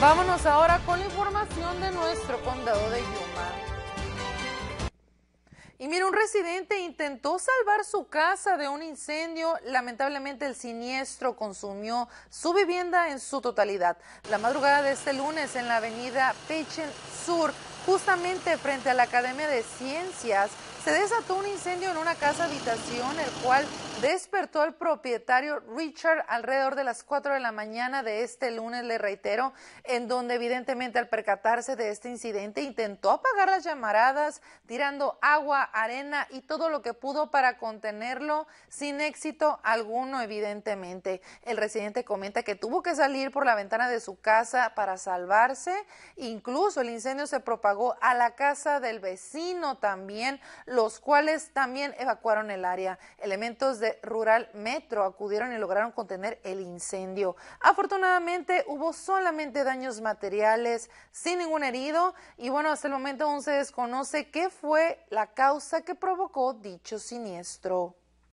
Vámonos ahora con la información de nuestro condado de Yuma. Y mira, un residente intentó salvar su casa de un incendio. Lamentablemente el siniestro consumió su vivienda en su totalidad. La madrugada de este lunes en la avenida Pechen Sur, justamente frente a la Academia de Ciencias, se desató un incendio en una casa habitación, el cual despertó el propietario Richard alrededor de las 4 de la mañana de este lunes, le reitero, en donde evidentemente al percatarse de este incidente intentó apagar las llamaradas tirando agua, arena y todo lo que pudo para contenerlo sin éxito alguno, evidentemente. El residente comenta que tuvo que salir por la ventana de su casa para salvarse, incluso el incendio se propagó a la casa del vecino también, los cuales también evacuaron el área. Elementos de Rural Metro acudieron y lograron contener el incendio. Afortunadamente hubo solamente daños materiales, sin ningún herido y bueno, hasta el momento aún se desconoce qué fue la causa que provocó dicho siniestro.